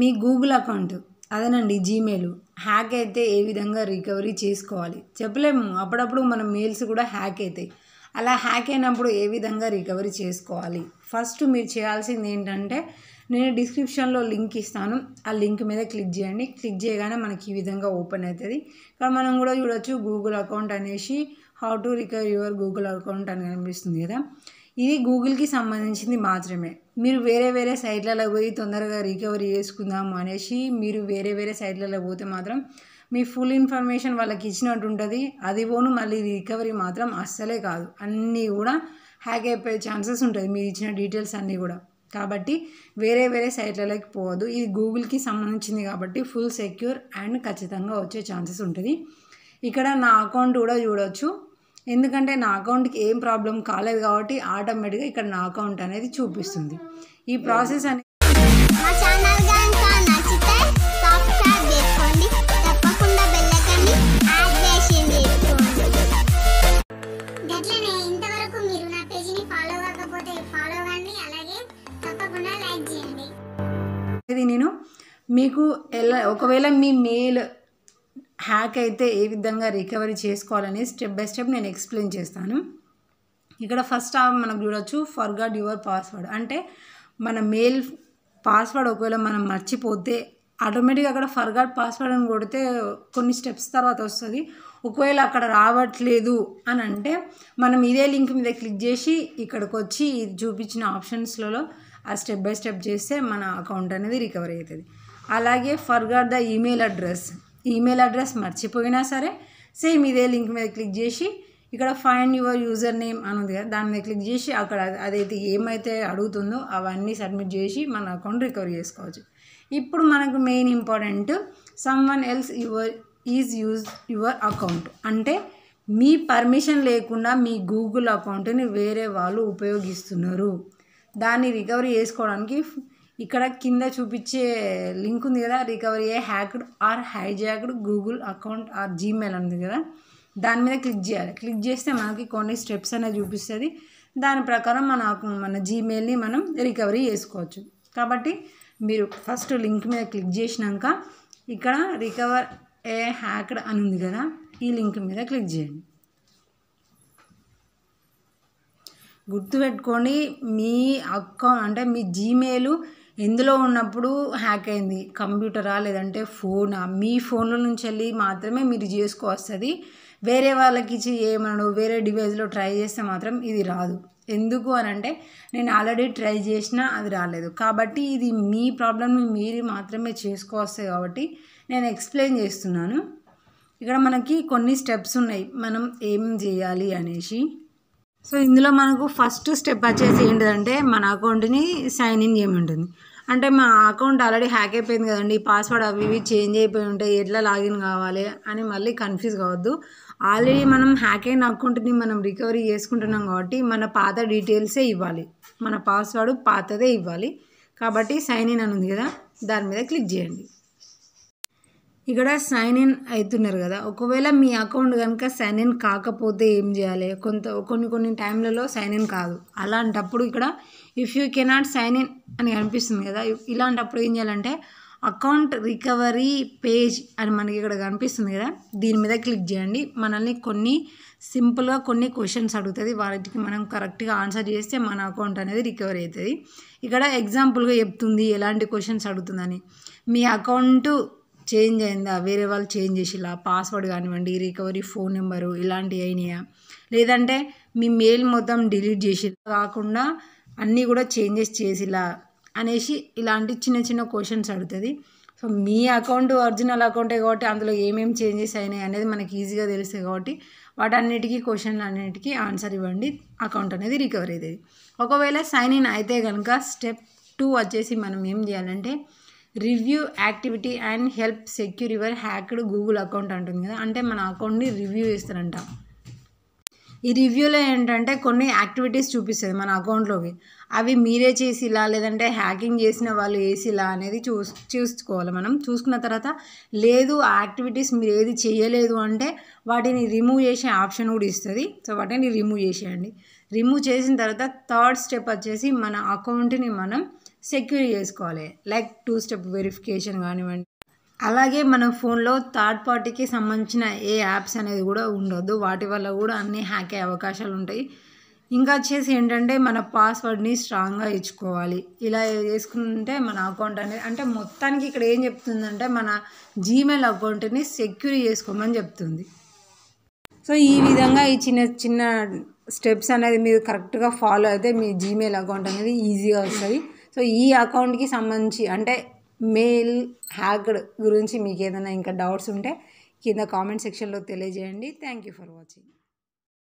మీ Google account అదేనండి Gmail hack అయితే ఏ విధంగా రికవరీ చేసుకోవాలి చెప్పలేము అప్పుడప్పుడు మన మెయిల్స్ కూడా హ్యాక్ అవుతాయి అలా హ్యాక్ అయినప్పుడు ఏ విధంగా రికవరీ చేసుకోవాలి ఫస్ట్ మీరు చేయాల్సింది ఏంటంటే నేను డిస్క్రిప్షన్లో లింక్ ఇస్తాను ఆ లింక్ మీద క్లిక్ చేయండి క్లిక్ చేయగానే మనకి ఈ విధంగా ఓపెన్ అవుతుంది ఇక్కడ మనం కూడా చూడొచ్చు గూగుల్ అకౌంట్ అనేసి how to recover your Google account అని కనిపిస్తుంది కదా ఇది గూగుల్కి సంబంధించింది మాత్రమే మీరు వేరే వేరే సైట్లలో పోయి తొందరగా రికవరీ చేసుకుందాము అనేసి మీరు వేరే వేరే సైట్లలో పోతే మాత్రం మీ ఫుల్ ఇన్ఫర్మేషన్ వాళ్ళకి ఇచ్చినట్టు ఉంటుంది అది పోను మళ్ళీ రికవరీ మాత్రం అస్సలే కాదు అన్నీ కూడా హ్యాక్ అయిపోయే ఛాన్సెస్ ఉంటుంది మీరు ఇచ్చిన డీటెయిల్స్ అన్నీ కూడా కాబట్టి వేరే వేరే సైట్లలోకి పోవద్దు ఇది గూగుల్కి సంబంధించింది కాబట్టి ఫుల్ సెక్యూర్ అండ్ ఖచ్చితంగా వచ్చే ఛాన్సెస్ ఉంటుంది ఇక్కడ నా అకౌంట్ కూడా చూడవచ్చు ఎందుకంటే నా అకౌంట్కి ఏం ప్రాబ్లం కాలేదు కాబట్టి ఆటోమేటిక్గా ఇక్కడ నా అకౌంట్ అనేది చూపిస్తుంది ఈ ప్రాసెస్ అనేది నేను మీకు ఎలా ఒకవేళ మీ మెయిల్ హ్యాక్ అయితే ఏ విధంగా రికవరీ చేసుకోవాలని స్టెప్ బై స్టెప్ నేను ఎక్స్ప్లెయిన్ చేస్తాను ఇక్కడ ఫస్ట్ మనం ఫర్ ఫర్గాట్ యువర్ పాస్వర్డ్ అంటే మన మెయిల్ పాస్వర్డ్ ఒకవేళ మనం మర్చిపోతే ఆటోమేటిక్గా అక్కడ ఫర్గాట్ పాస్వర్డ్ అని కొడితే కొన్ని స్టెప్స్ తర్వాత వస్తుంది ఒకవేళ అక్కడ రావట్లేదు అని అంటే మనం ఇదే లింక్ మీద క్లిక్ చేసి ఇక్కడికి వచ్చి చూపించిన ఆప్షన్స్లలో ఆ స్టెప్ బై స్టెప్ చేస్తే మన అకౌంట్ అనేది రికవరీ అవుతుంది అలాగే forgot the email address email address మర్చిపోయినా సరే సేమ్ ఇదే లింక్ మీద క్లిక్ చేసి ఇక్కడ ఫైండ్ యువర్ యూజర్ నేమ్ అని ఉంది కదా దాని మీద క్లిక్ చేసి అక్కడ అదైతే ఏమైతే అడుగుతుందో అవన్నీ సబ్మిట్ చేసి మన అకౌంట్ రికవర్ చేసుకోవచ్చు ఇప్పుడు మనకు main important someone else your is use your account అంటే మీ పర్మిషన్ లేకుండా మీ గూగుల్ అకౌంట్ని వేరే వాళ్ళు ఉపయోగిస్తున్నారు దాన్ని రికవరీ చేసుకోవడానికి ఇక్కడ కింద చూపించే లింక్ ఉంది కదా recovery a hacked or hijacked Google account or Gmail ఉంది కదా దాని మీద క్లిక్ చేయాలి క్లిక్ చేస్తే మనకి కొన్ని స్టెప్స్ అనేది చూపిస్తుంది దాని ప్రకారం మన మన జీమెయిల్ని మనం రికవరీ చేసుకోవచ్చు కాబట్టి మీరు ఫస్ట్ లింక్ మీద క్లిక్ చేసినాక ఇక్కడ రికవర్ ఏ హ్యాక్డ్ అని ఉంది కదా ఈ లింక్ మీద క్లిక్ చేయండి గుర్తుపెట్టుకోండి మీ అకౌంట్ అంటే మీ జీమెయిల్ ఇందులో ఉన్నప్పుడు హ్యాక్ అయింది కంప్యూటరా లేదంటే ఫోనా మీ ఫోన్ల నుంచి వెళ్ళి మాత్రమే మీరు చేసుకోవస్తుంది వేరే వాళ్ళకి ఇచ్చి ఏమనడు వేరే డివైస్లో ట్రై చేస్తే మాత్రం ఇది రాదు ఎందుకు అని అంటే నేను ఆల్రెడీ ట్రై చేసినా అది రాలేదు కాబట్టి ఇది మీ ప్రాబ్లమ్ని మీరు మాత్రమే చేసుకోవస్తాయి కాబట్టి నేను ఎక్స్ప్లెయిన్ చేస్తున్నాను ఇక్కడ మనకి కొన్ని స్టెప్స్ ఉన్నాయి మనం ఏం చేయాలి అనేసి సో ఇందులో మనకు ఫస్ట్ స్టెప్ వచ్చేసి ఏంటంటే మన అకౌంట్ని సైన్ ఇన్ చేయమంటుంది అంటే మా అకౌంట్ ఆల్రెడీ హ్యాక్ అయిపోయింది కదండి పాస్వర్డ్ అవి ఇవి చేంజ్ అయిపోయి ఉంటాయి ఎట్లా లాగిన్ కావాలి అని మళ్ళీ కన్ఫ్యూజ్ కావద్దు ఆల్రెడీ మనం హ్యాక్ అయిన అకౌంట్ని మనం రికవరీ చేసుకుంటున్నాం కాబట్టి మన పాత డీటెయిల్సే ఇవ్వాలి మన పాస్వర్డ్ పాతదే ఇవ్వాలి కాబట్టి సైన్ ఇన్ అని ఉంది కదా దాని మీద క్లిక్ చేయండి ఇక్కడ సైన్ ఇన్ అవుతున్నారు కదా ఒకవేళ మీ అకౌంట్ కనుక సైన్ ఇన్ కాకపోతే ఏం చేయాలి కొంత కొన్ని కొన్ని టైంలలో సైన్ ఇన్ కాదు అలాంటప్పుడు ఇక్కడ if you cannot sign in అని కనిపిస్తుంది కదా ఇలాంటప్పుడు ఏం చేయాలంటే అకౌంట్ రికవరీ పేజ్ అని మనకి ఇక్కడ కనిపిస్తుంది కదా దీని మీద క్లిక్ చేయండి మనల్ని కొన్ని సింపుల్గా కొన్ని క్వశ్చన్స్ అడుగుతుంది వాటికి మనం కరెక్ట్గా ఆన్సర్ చేస్తే మన అకౌంట్ అనేది రికవర్ అవుతుంది ఇక్కడ ఎగ్జాంపుల్గా చెప్తుంది ఎలాంటి క్వశ్చన్స్ అడుగుతుందని మీ అకౌంటు చేంజ్ అయిందా వేరే వాళ్ళు చేంజ్ చేసిలా పాస్వర్డ్ కానివ్వండి రికవరీ ఫోన్ నెంబరు ఇలాంటివి అయినాయా లేదంటే మీ మెయిల్ మొత్తం డిలీట్ చేసి కాకుండా అన్నీ కూడా చేంజెస్ చేసిలా అనేసి ఇలాంటి చిన్న చిన్న క్వశ్చన్స్ అడుగుతుంది సో మీ అకౌంట్ ఒరిజినల్ అకౌంటే కాబట్టి అందులో ఏమేమి చేంజెస్ అయినాయి అనేది మనకి ఈజీగా తెలుస్తాయి కాబట్టి వాటన్నిటికీ క్వశ్చన్లు అన్నిటికీ ఆన్సర్ ఇవ్వండి అకౌంట్ అనేది రికవర్ అవుతుంది ఒకవేళ సైన్ ఇన్ అయితే కనుక స్టెప్ టూ వచ్చేసి మనం ఏం చేయాలంటే review activity and help secure your hacked Google account అంటుంది కదా అంటే మన అకౌంట్ని రివ్యూ ఇస్తారంట ఈ రివ్యూలో ఏంటంటే కొన్ని యాక్టివిటీస్ చూపిస్తుంది మన అకౌంట్లోకి అవి మీరే చేసి ఇలా లేదంటే హ్యాకింగ్ చేసిన వాళ్ళు వేసి ఇలా అనేది చూ చూసుకోవాలి మనం చూసుకున్న తర్వాత లేదు ఆ యాక్టివిటీస్ మీరు ఏది చేయలేదు అంటే వాటిని రిమూవ్ చేసే ఆప్షన్ కూడా ఇస్తుంది సో వాటిని రిమూవ్ చేసేయండి రిమూవ్ చేసిన తర్వాత థర్డ్ స్టెప్ వచ్చేసి మన అకౌంట్ని మనం సెక్యూర్ చేసుకోవాలి లైక్ టూ స్టెప్ వెరిఫికేషన్ కానివ్వండి అలాగే మన ఫోన్లో థర్డ్ పార్టీకి సంబంధించిన ఏ యాప్స్ అనేది కూడా ఉండొద్దు వాటి వల్ల కూడా అన్నీ హ్యాక్ అయ్యే అవకాశాలు ఉంటాయి ఇంకా వచ్చేసి ఏంటంటే మన పాస్వర్డ్ని స్ట్రాంగ్గా ఇచ్చుకోవాలి ఇలా చేసుకుంటే మన అకౌంట్ అనేది అంటే మొత్తానికి ఇక్కడ ఏం చెప్తుందంటే మన జీమెయిల్ అకౌంట్ని సెక్యూర్ చేసుకోమని చెప్తుంది సో ఈ విధంగా ఈ చిన్న చిన్న స్టెప్స్ అనేది మీరు కరెక్ట్గా ఫాలో అయితే మీ జీమెయిల్ అకౌంట్ అనేది ఈజీగా వస్తుంది సో ఈ అకౌంట్కి సంబంధించి అంటే మెయిల్ హ్యాక్డ్ గురించి మీకు ఏదైనా ఇంకా డౌట్స్ ఉంటే కింద కామెంట్ సెక్షన్లో తెలియజేయండి థ్యాంక్ యూ ఫర్ వాచింగ్